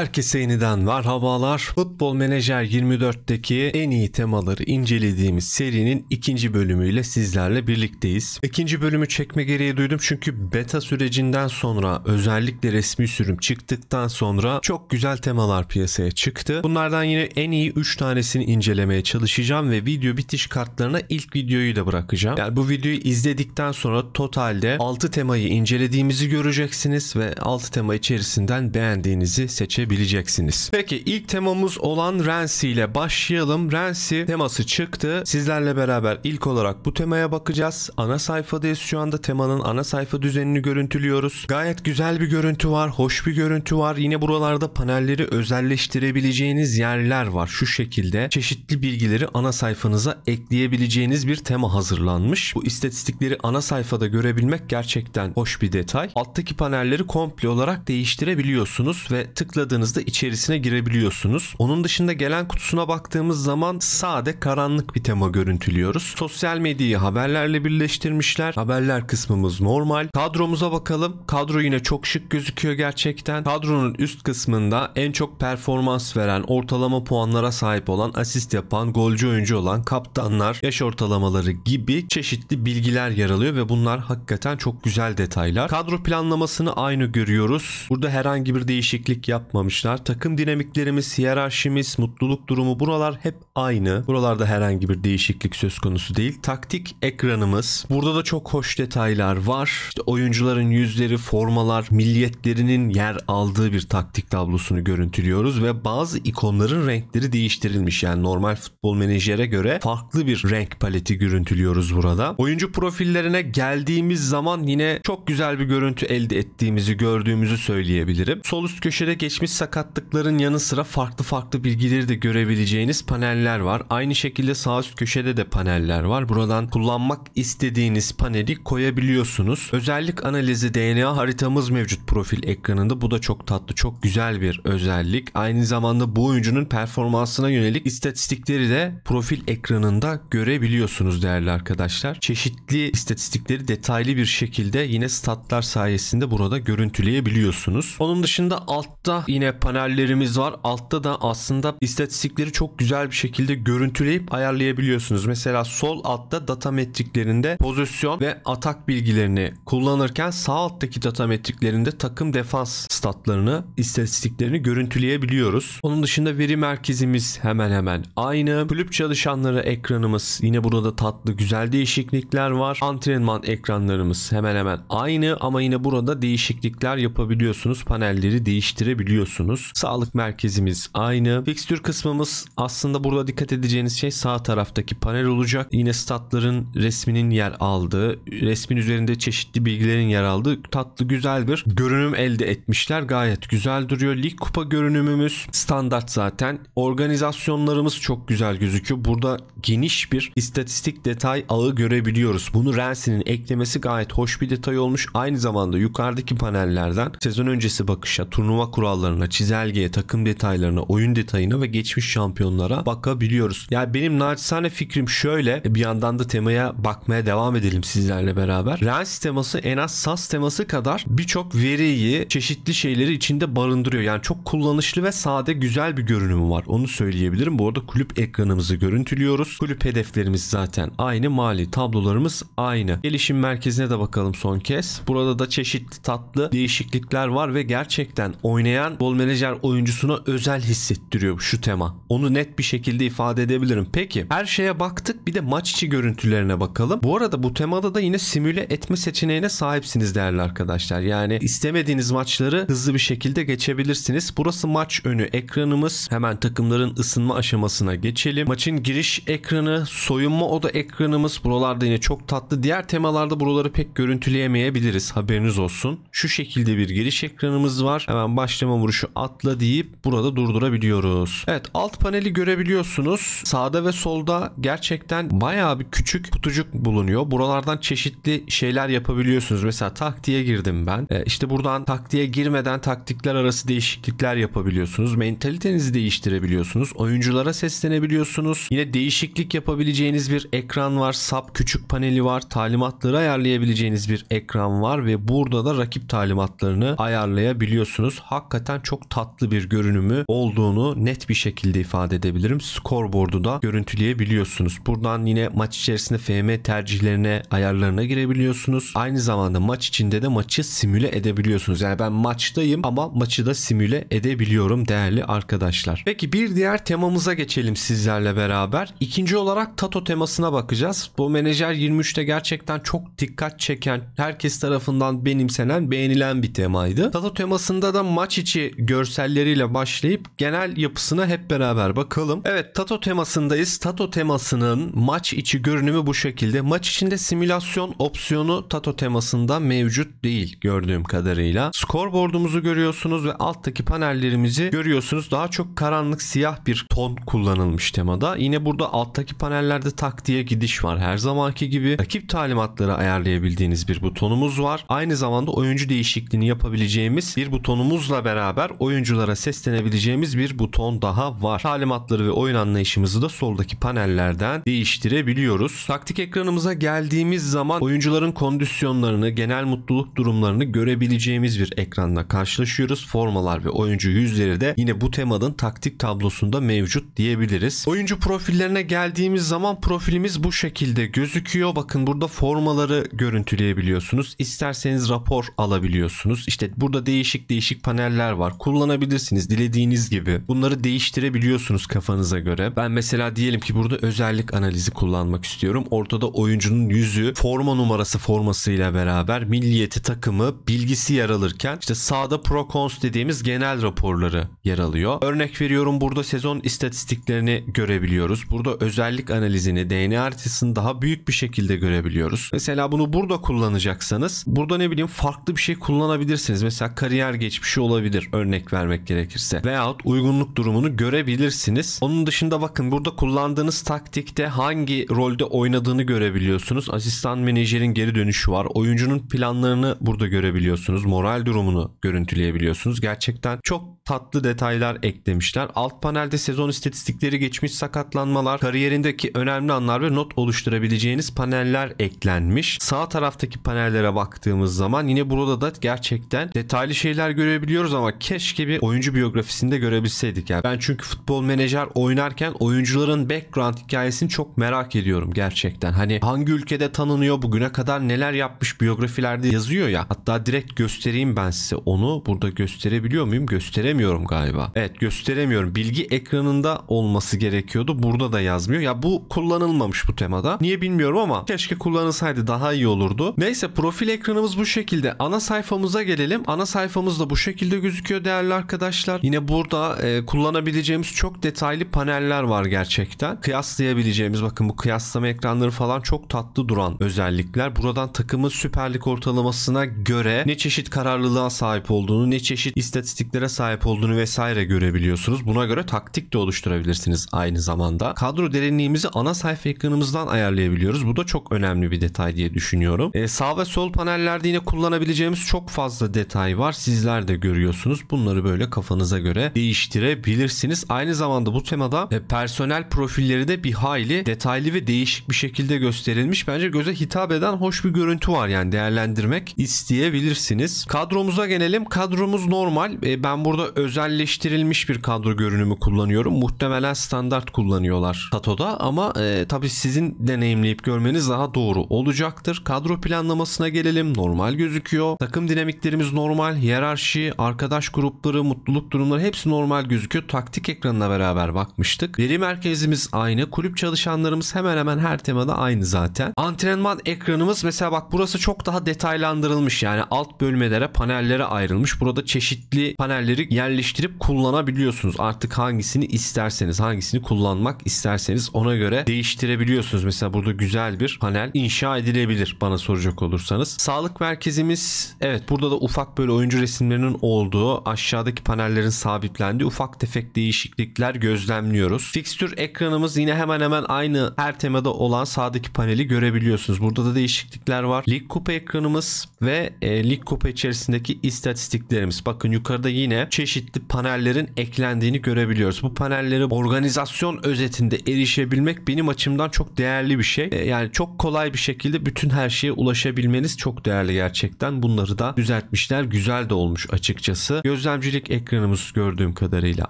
Herkese yeniden merhabalar. Futbol Menajer 24'teki en iyi temaları incelediğimiz serinin ikinci bölümüyle sizlerle birlikteyiz. İkinci bölümü çekme gereği duydum çünkü beta sürecinden sonra özellikle resmi sürüm çıktıktan sonra çok güzel temalar piyasaya çıktı. Bunlardan yine en iyi 3 tanesini incelemeye çalışacağım ve video bitiş kartlarına ilk videoyu da bırakacağım. Yani bu videoyu izledikten sonra totalde 6 temayı incelediğimizi göreceksiniz ve 6 tema içerisinden beğendiğinizi seçebilirsiniz ulaşabileceksiniz. Peki ilk temamız olan Rensi ile başlayalım. Rensi teması çıktı. Sizlerle beraber ilk olarak bu temaya bakacağız. Ana sayfadayız şu anda. Temanın ana sayfa düzenini görüntülüyoruz. Gayet güzel bir görüntü var. Hoş bir görüntü var. Yine buralarda panelleri özelleştirebileceğiniz yerler var. Şu şekilde çeşitli bilgileri ana sayfanıza ekleyebileceğiniz bir tema hazırlanmış. Bu istatistikleri ana sayfada görebilmek gerçekten hoş bir detay. Alttaki panelleri komple olarak değiştirebiliyorsunuz ve tıkladığınızda tıkladığınızda içerisine girebiliyorsunuz. Onun dışında gelen kutusuna baktığımız zaman sade karanlık bir tema görüntülüyoruz. Sosyal medyayı haberlerle birleştirmişler. Haberler kısmımız normal. Kadromuza bakalım. Kadro yine çok şık gözüküyor gerçekten. Kadronun üst kısmında en çok performans veren, ortalama puanlara sahip olan, asist yapan, golcü oyuncu olan, kaptanlar, yaş ortalamaları gibi çeşitli bilgiler yer alıyor ve bunlar hakikaten çok güzel detaylar. Kadro planlamasını aynı görüyoruz. Burada herhangi bir değişiklik yapma yapmamışlar. Takım dinamiklerimiz, hiyerarşimiz, mutluluk durumu buralar hep aynı. Buralarda herhangi bir değişiklik söz konusu değil. Taktik ekranımız. Burada da çok hoş detaylar var. İşte oyuncuların yüzleri, formalar, milliyetlerinin yer aldığı bir taktik tablosunu görüntülüyoruz ve bazı ikonların renkleri değiştirilmiş. Yani normal futbol menajere göre farklı bir renk paleti görüntülüyoruz burada. Oyuncu profillerine geldiğimiz zaman yine çok güzel bir görüntü elde ettiğimizi gördüğümüzü söyleyebilirim. Sol üst köşede geçmiş geçmiş sakatlıkların yanı sıra farklı farklı bilgileri de görebileceğiniz paneller var. Aynı şekilde sağ üst köşede de paneller var. Buradan kullanmak istediğiniz paneli koyabiliyorsunuz. Özellik analizi DNA haritamız mevcut profil ekranında. Bu da çok tatlı, çok güzel bir özellik. Aynı zamanda bu oyuncunun performansına yönelik istatistikleri de profil ekranında görebiliyorsunuz değerli arkadaşlar. Çeşitli istatistikleri detaylı bir şekilde yine statlar sayesinde burada görüntüleyebiliyorsunuz. Onun dışında altta yine yine panellerimiz var. Altta da aslında istatistikleri çok güzel bir şekilde görüntüleyip ayarlayabiliyorsunuz. Mesela sol altta data metriklerinde pozisyon ve atak bilgilerini kullanırken sağ alttaki data metriklerinde takım defans statlarını, istatistiklerini görüntüleyebiliyoruz. Onun dışında veri merkezimiz hemen hemen aynı. Kulüp çalışanları ekranımız yine burada tatlı güzel değişiklikler var. Antrenman ekranlarımız hemen hemen aynı ama yine burada değişiklikler yapabiliyorsunuz. Panelleri değiştirebiliyorsunuz görüyorsunuz. Sağlık merkezimiz aynı. Fixture kısmımız aslında burada dikkat edeceğiniz şey sağ taraftaki panel olacak. Yine statların resminin yer aldığı, resmin üzerinde çeşitli bilgilerin yer aldığı tatlı güzel bir görünüm elde etmişler. Gayet güzel duruyor. Lig kupa görünümümüz standart zaten. Organizasyonlarımız çok güzel gözüküyor. Burada geniş bir istatistik detay ağı görebiliyoruz. Bunu Rensi'nin eklemesi gayet hoş bir detay olmuş. Aynı zamanda yukarıdaki panellerden sezon öncesi bakışa, turnuva kurallarına detaylarına, çizelgeye, takım detaylarına, oyun detayına ve geçmiş şampiyonlara bakabiliyoruz. Yani benim naçizane fikrim şöyle. E, bir yandan da temaya bakmaya devam edelim sizlerle beraber. Rens teması en az SAS teması kadar birçok veriyi, çeşitli şeyleri içinde barındırıyor. Yani çok kullanışlı ve sade güzel bir görünümü var. Onu söyleyebilirim. Bu arada kulüp ekranımızı görüntülüyoruz. Kulüp hedeflerimiz zaten aynı. Mali tablolarımız aynı. Gelişim merkezine de bakalım son kez. Burada da çeşitli tatlı değişiklikler var ve gerçekten oynayan futbol menajer oyuncusuna özel hissettiriyor şu tema. Onu net bir şekilde ifade edebilirim. Peki her şeye baktık bir de maç içi görüntülerine bakalım. Bu arada bu temada da yine simüle etme seçeneğine sahipsiniz değerli arkadaşlar. Yani istemediğiniz maçları hızlı bir şekilde geçebilirsiniz. Burası maç önü ekranımız. Hemen takımların ısınma aşamasına geçelim. Maçın giriş ekranı, soyunma oda ekranımız. Buralarda yine çok tatlı. Diğer temalarda buraları pek görüntüleyemeyebiliriz. Haberiniz olsun. Şu şekilde bir giriş ekranımız var. Hemen başlama vuruşu şu atla deyip burada durdurabiliyoruz. Evet alt paneli görebiliyorsunuz. Sağda ve solda gerçekten bayağı bir küçük kutucuk bulunuyor. Buralardan çeşitli şeyler yapabiliyorsunuz. Mesela taktiğe girdim ben. E, işte buradan taktiğe girmeden taktikler arası değişiklikler yapabiliyorsunuz. Mentalitenizi değiştirebiliyorsunuz. Oyunculara seslenebiliyorsunuz. Yine değişiklik yapabileceğiniz bir ekran var. Sap küçük paneli var. Talimatları ayarlayabileceğiniz bir ekran var ve burada da rakip talimatlarını ayarlayabiliyorsunuz. Hakikaten çok çok tatlı bir görünümü olduğunu net bir şekilde ifade edebilirim. Scoreboard'u da görüntüleyebiliyorsunuz. Buradan yine maç içerisinde FM tercihlerine, ayarlarına girebiliyorsunuz. Aynı zamanda maç içinde de maçı simüle edebiliyorsunuz. Yani ben maçtayım ama maçı da simüle edebiliyorum değerli arkadaşlar. Peki bir diğer temamıza geçelim sizlerle beraber. İkinci olarak Tato temasına bakacağız. Bu menajer 23'te gerçekten çok dikkat çeken, herkes tarafından benimsenen, beğenilen bir temaydı. Tato temasında da maç içi görselleriyle başlayıp genel yapısına hep beraber bakalım. Evet Tato temasındayız. Tato temasının maç içi görünümü bu şekilde. Maç içinde simülasyon opsiyonu Tato temasında mevcut değil gördüğüm kadarıyla. Scoreboard'umuzu görüyorsunuz ve alttaki panellerimizi görüyorsunuz. Daha çok karanlık siyah bir ton kullanılmış temada. Yine burada alttaki panellerde tak gidiş var. Her zamanki gibi rakip talimatları ayarlayabildiğiniz bir butonumuz var. Aynı zamanda oyuncu değişikliğini yapabileceğimiz bir butonumuzla beraber beraber oyunculara seslenebileceğimiz bir buton daha var. Talimatları ve oyun anlayışımızı da soldaki panellerden değiştirebiliyoruz. Taktik ekranımıza geldiğimiz zaman oyuncuların kondisyonlarını, genel mutluluk durumlarını görebileceğimiz bir ekranla karşılaşıyoruz. Formalar ve oyuncu yüzleri de yine bu temanın taktik tablosunda mevcut diyebiliriz. Oyuncu profillerine geldiğimiz zaman profilimiz bu şekilde gözüküyor. Bakın burada formaları görüntüleyebiliyorsunuz. İsterseniz rapor alabiliyorsunuz. İşte burada değişik değişik paneller var var. Kullanabilirsiniz dilediğiniz gibi. Bunları değiştirebiliyorsunuz kafanıza göre. Ben mesela diyelim ki burada özellik analizi kullanmak istiyorum. Ortada oyuncunun yüzü forma numarası formasıyla beraber milliyeti takımı bilgisi yer alırken işte sağda pro cons dediğimiz genel raporları yer alıyor. Örnek veriyorum burada sezon istatistiklerini görebiliyoruz. Burada özellik analizini DNA haritasını daha büyük bir şekilde görebiliyoruz. Mesela bunu burada kullanacaksanız burada ne bileyim farklı bir şey kullanabilirsiniz. Mesela kariyer geçmişi olabilir örnek vermek gerekirse. Veyahut uygunluk durumunu görebilirsiniz. Onun dışında bakın burada kullandığınız taktikte hangi rolde oynadığını görebiliyorsunuz. Asistan menajerin geri dönüşü var. Oyuncunun planlarını burada görebiliyorsunuz. Moral durumunu görüntüleyebiliyorsunuz. Gerçekten çok tatlı detaylar eklemişler. Alt panelde sezon istatistikleri geçmiş sakatlanmalar, kariyerindeki önemli anlar ve not oluşturabileceğiniz paneller eklenmiş. Sağ taraftaki panellere baktığımız zaman yine burada da gerçekten detaylı şeyler görebiliyoruz ama keşke bir oyuncu biyografisinde görebilseydik. Yani ben çünkü futbol menajer oynarken oyuncuların background hikayesini çok merak ediyorum gerçekten. Hani hangi ülkede tanınıyor bugüne kadar neler yapmış biyografilerde yazıyor ya. Hatta direkt göstereyim ben size onu. Burada gösterebiliyor muyum? Gösteremiyorum galiba. Evet gösteremiyorum. Bilgi ekranında olması gerekiyordu. Burada da yazmıyor. Ya bu kullanılmamış bu temada. Niye bilmiyorum ama keşke kullanılsaydı daha iyi olurdu. Neyse profil ekranımız bu şekilde. Ana sayfamıza gelelim. Ana sayfamız da bu şekilde gözüküyor ediyor değerli arkadaşlar. Yine burada e, kullanabileceğimiz çok detaylı paneller var gerçekten. Kıyaslayabileceğimiz bakın bu kıyaslama ekranları falan çok tatlı duran özellikler. Buradan takımın süperlik ortalamasına göre ne çeşit kararlılığa sahip olduğunu, ne çeşit istatistiklere sahip olduğunu vesaire görebiliyorsunuz. Buna göre taktik de oluşturabilirsiniz aynı zamanda. Kadro derinliğimizi ana sayfa ekranımızdan ayarlayabiliyoruz. Bu da çok önemli bir detay diye düşünüyorum. E, sağ ve sol panellerde yine kullanabileceğimiz çok fazla detay var. Sizler de görüyorsunuz. Bunları böyle kafanıza göre değiştirebilirsiniz. Aynı zamanda bu temada e, personel profilleri de bir hayli detaylı ve değişik bir şekilde gösterilmiş. Bence göze hitap eden hoş bir görüntü var yani değerlendirmek isteyebilirsiniz. Kadromuza gelelim. Kadromuz normal. E, ben burada özelleştirilmiş bir kadro görünümü kullanıyorum. Muhtemelen standart kullanıyorlar Tato'da ama e, tabii sizin deneyimleyip görmeniz daha doğru olacaktır. Kadro planlamasına gelelim. Normal gözüküyor. Takım dinamiklerimiz normal. Hiyerarşi, arkadaş grubu grupları, mutluluk durumları hepsi normal gözüküyor. Taktik ekranına beraber bakmıştık. Veri merkezimiz aynı. Kulüp çalışanlarımız hemen hemen her temada aynı zaten. Antrenman ekranımız mesela bak burası çok daha detaylandırılmış. Yani alt bölmelere, panellere ayrılmış. Burada çeşitli panelleri yerleştirip kullanabiliyorsunuz. Artık hangisini isterseniz, hangisini kullanmak isterseniz ona göre değiştirebiliyorsunuz. Mesela burada güzel bir panel inşa edilebilir bana soracak olursanız. Sağlık merkezimiz evet burada da ufak böyle oyuncu resimlerinin olduğu aşağıdaki panellerin sabitlendiği ufak tefek değişiklikler gözlemliyoruz. Fixture ekranımız yine hemen hemen aynı her temada olan sağdaki paneli görebiliyorsunuz. Burada da değişiklikler var. League kupa ekranımız ve e, lig kupa içerisindeki istatistiklerimiz. Bakın yukarıda yine çeşitli panellerin eklendiğini görebiliyoruz. Bu panelleri organizasyon özetinde erişebilmek benim açımdan çok değerli bir şey. E, yani çok kolay bir şekilde bütün her şeye ulaşabilmeniz çok değerli gerçekten. Bunları da düzeltmişler. Güzel de olmuş açıkçası. Gözlemcilik ekranımız gördüğüm kadarıyla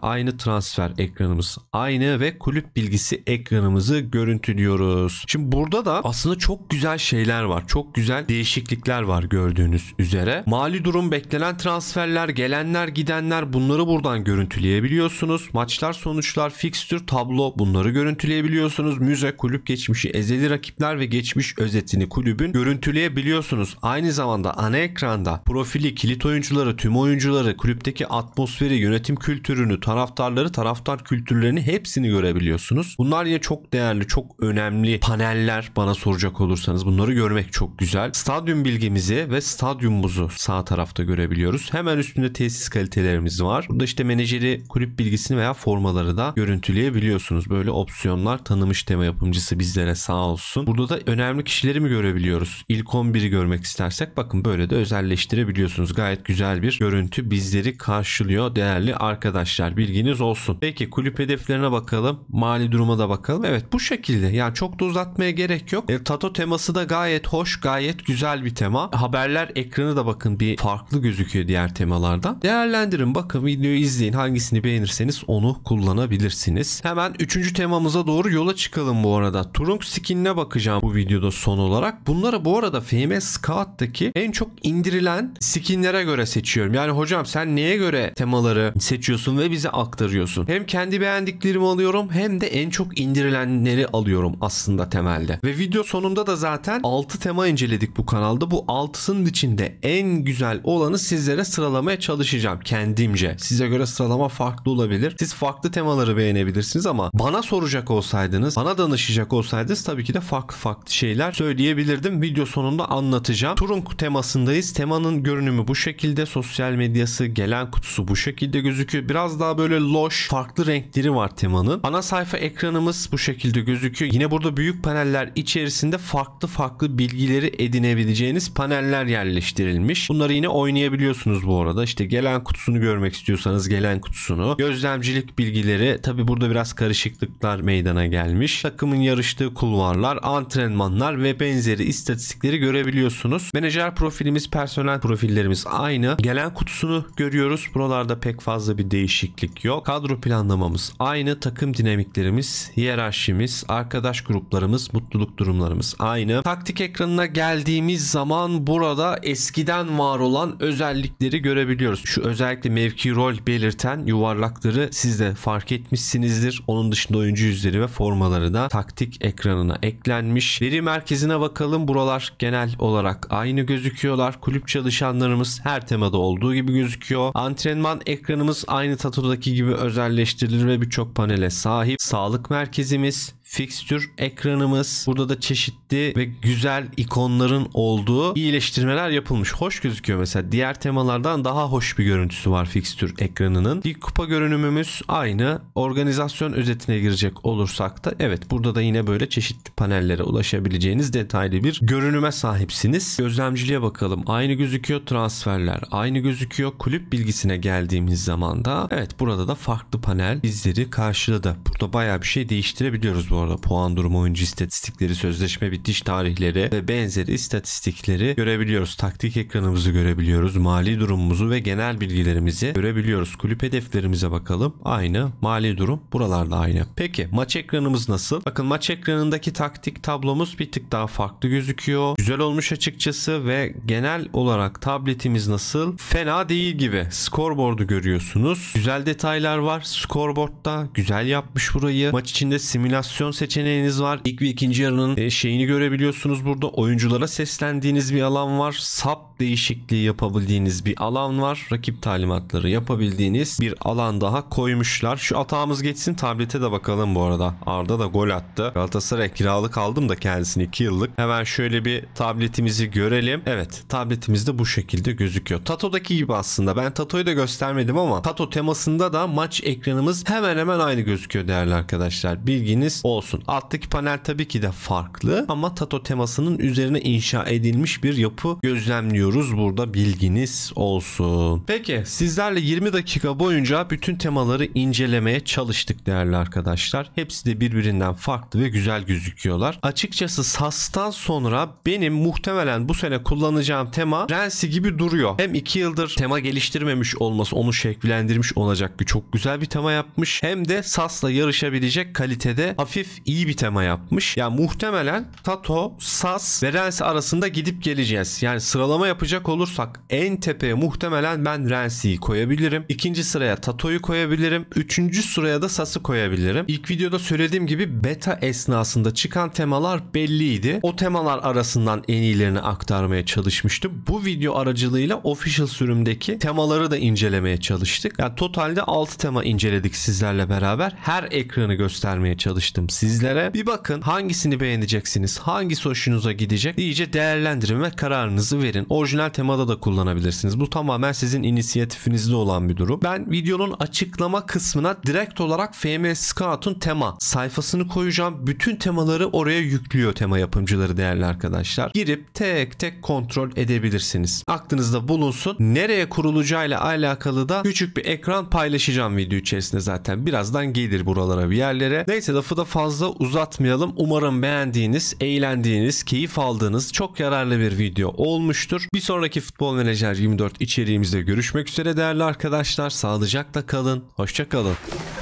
aynı transfer ekranımız aynı ve kulüp bilgisi ekranımızı görüntülüyoruz. Şimdi burada da aslında çok güzel şeyler var. Çok güzel değişiklikler var gördüğünüz üzere. Mali durum, beklenen transferler, gelenler, gidenler bunları buradan görüntüleyebiliyorsunuz. Maçlar, sonuçlar, fixture tablo bunları görüntüleyebiliyorsunuz. Müze, kulüp geçmişi, ezeli rakipler ve geçmiş özetini kulübün görüntüleyebiliyorsunuz. Aynı zamanda ana ekranda profili, kilit oyuncuları, tüm oyuncuları, kulüp kulüpteki atmosferi, yönetim kültürünü, taraftarları, taraftar kültürlerini hepsini görebiliyorsunuz. Bunlar yine çok değerli, çok önemli paneller bana soracak olursanız bunları görmek çok güzel. Stadyum bilgimizi ve stadyumumuzu sağ tarafta görebiliyoruz. Hemen üstünde tesis kalitelerimiz var. Burada işte menajeri, kulüp bilgisini veya formaları da görüntüleyebiliyorsunuz. Böyle opsiyonlar tanımış tema yapımcısı bizlere sağ olsun. Burada da önemli kişileri mi görebiliyoruz? İlk 11'i görmek istersek bakın böyle de özelleştirebiliyorsunuz. Gayet güzel bir görüntü bizlere bizleri karşılıyor değerli arkadaşlar bilginiz olsun. Peki kulüp hedeflerine bakalım mali duruma da bakalım. Evet bu şekilde yani çok da uzatmaya gerek yok. E, Tato teması da gayet hoş gayet güzel bir tema. Haberler ekranı da bakın bir farklı gözüküyor diğer temalardan. Değerlendirin bakın videoyu izleyin hangisini beğenirseniz onu kullanabilirsiniz. Hemen 3. temamıza doğru yola çıkalım bu arada. Turung skinine bakacağım bu videoda son olarak. Bunları bu arada FMS Scout'taki en çok indirilen skinlere göre seçiyorum. Yani hocam sen neye göre temaları seçiyorsun ve bize aktarıyorsun? Hem kendi beğendiklerimi alıyorum hem de en çok indirilenleri alıyorum aslında temelde. Ve video sonunda da zaten 6 tema inceledik bu kanalda. Bu 6'sının içinde en güzel olanı sizlere sıralamaya çalışacağım kendimce. Size göre sıralama farklı olabilir. Siz farklı temaları beğenebilirsiniz ama bana soracak olsaydınız, bana danışacak olsaydınız tabii ki de farklı farklı şeyler söyleyebilirdim. Video sonunda anlatacağım. Turun temasındayız. Temanın görünümü bu şekilde. Sosyal medyası, gelen kutusu bu şekilde gözüküyor. Biraz daha böyle loş farklı renkleri var temanın. Ana sayfa ekranımız bu şekilde gözüküyor. Yine burada büyük paneller içerisinde farklı farklı bilgileri edinebileceğiniz paneller yerleştirilmiş. Bunları yine oynayabiliyorsunuz bu arada. İşte gelen kutusunu görmek istiyorsanız gelen kutusunu. Gözlemcilik bilgileri tabi burada biraz karışıklıklar meydana gelmiş. Takımın yarıştığı kulvarlar, antrenmanlar ve benzeri istatistikleri görebiliyorsunuz. Menajer profilimiz, personel profillerimiz aynı. Gelen kutusunu görüyorsunuz görüyoruz. Buralarda pek fazla bir değişiklik yok. Kadro planlamamız aynı. Takım dinamiklerimiz, hiyerarşimiz, arkadaş gruplarımız, mutluluk durumlarımız aynı. Taktik ekranına geldiğimiz zaman burada eskiden var olan özellikleri görebiliyoruz. Şu özellikle mevki rol belirten yuvarlakları siz de fark etmişsinizdir. Onun dışında oyuncu yüzleri ve formaları da taktik ekranına eklenmiş. Veri merkezine bakalım. Buralar genel olarak aynı gözüküyorlar. Kulüp çalışanlarımız her temada olduğu gibi gözüküyor geliyor. Antrenman ekranımız aynı tatodaki gibi özelleştirilir ve birçok panele sahip. Sağlık merkezimiz Fixture ekranımız. Burada da çeşitli ve güzel ikonların olduğu iyileştirmeler yapılmış. Hoş gözüküyor mesela. Diğer temalardan daha hoş bir görüntüsü var fixture ekranının. Lig kupa görünümümüz aynı. Organizasyon özetine girecek olursak da evet burada da yine böyle çeşitli panellere ulaşabileceğiniz detaylı bir görünüme sahipsiniz. Gözlemciliğe bakalım. Aynı gözüküyor transferler. Aynı gözüküyor kulüp bilgisine geldiğimiz zaman da evet burada da farklı panel bizleri karşıladı. Burada bayağı bir şey değiştirebiliyoruz bu arada puan durumu, oyuncu istatistikleri, sözleşme bitiş tarihleri ve benzeri istatistikleri görebiliyoruz. Taktik ekranımızı görebiliyoruz. Mali durumumuzu ve genel bilgilerimizi görebiliyoruz. Kulüp hedeflerimize bakalım. Aynı. Mali durum buralarda aynı. Peki maç ekranımız nasıl? Bakın maç ekranındaki taktik tablomuz bir tık daha farklı gözüküyor. Güzel olmuş açıkçası ve genel olarak tabletimiz nasıl? Fena değil gibi. Scoreboard'u görüyorsunuz. Güzel detaylar var. Scoreboard'da güzel yapmış burayı. Maç içinde simülasyon animasyon seçeneğiniz var. İlk ve ikinci yarının e, şeyini görebiliyorsunuz burada. Oyunculara seslendiğiniz bir alan var. Sap değişikliği yapabildiğiniz bir alan var. Rakip talimatları yapabildiğiniz bir alan daha koymuşlar. Şu atağımız geçsin tablete de bakalım bu arada. Arda da gol attı. Galatasaray kiralık aldım da kendisini 2 yıllık. Hemen şöyle bir tabletimizi görelim. Evet tabletimiz de bu şekilde gözüküyor. Tato'daki gibi aslında. Ben Tato'yu da göstermedim ama Tato temasında da maç ekranımız hemen hemen aynı gözüküyor değerli arkadaşlar. Bilginiz olsun olsun. Alttaki panel tabii ki de farklı ama Tato temasının üzerine inşa edilmiş bir yapı gözlemliyoruz burada bilginiz olsun. Peki sizlerle 20 dakika boyunca bütün temaları incelemeye çalıştık değerli arkadaşlar. Hepsi de birbirinden farklı ve güzel gözüküyorlar. Açıkçası SAS'tan sonra benim muhtemelen bu sene kullanacağım tema Rensi gibi duruyor. Hem 2 yıldır tema geliştirmemiş olması onu şekillendirmiş olacak bir çok güzel bir tema yapmış. Hem de SAS'la yarışabilecek kalitede hafif Herif iyi bir tema yapmış. Ya yani muhtemelen Tato, Sas ve Rens arasında gidip geleceğiz. Yani sıralama yapacak olursak en tepeye muhtemelen ben Rens'i koyabilirim. İkinci sıraya Tato'yu koyabilirim. Üçüncü sıraya da Sas'ı koyabilirim. İlk videoda söylediğim gibi beta esnasında çıkan temalar belliydi. O temalar arasından en iyilerini aktarmaya çalışmıştım. Bu video aracılığıyla official sürümdeki temaları da incelemeye çalıştık. Yani totalde 6 tema inceledik sizlerle beraber. Her ekranı göstermeye çalıştım sizlere. Bir bakın hangisini beğeneceksiniz, hangi hoşunuza gidecek iyice değerlendirin ve kararınızı verin. Orijinal temada da kullanabilirsiniz. Bu tamamen sizin inisiyatifinizde olan bir durum. Ben videonun açıklama kısmına direkt olarak FM Scout'un tema sayfasını koyacağım. Bütün temaları oraya yüklüyor tema yapımcıları değerli arkadaşlar. Girip tek tek kontrol edebilirsiniz. Aklınızda bulunsun. Nereye kurulacağıyla alakalı da küçük bir ekran paylaşacağım video içerisinde zaten. Birazdan gelir buralara bir yerlere. Neyse lafı da fazla fazla uzatmayalım. Umarım beğendiğiniz, eğlendiğiniz, keyif aldığınız çok yararlı bir video olmuştur. Bir sonraki Futbol Menajer 24 içeriğimizde görüşmek üzere değerli arkadaşlar. Sağlıcakla kalın, hoşçakalın.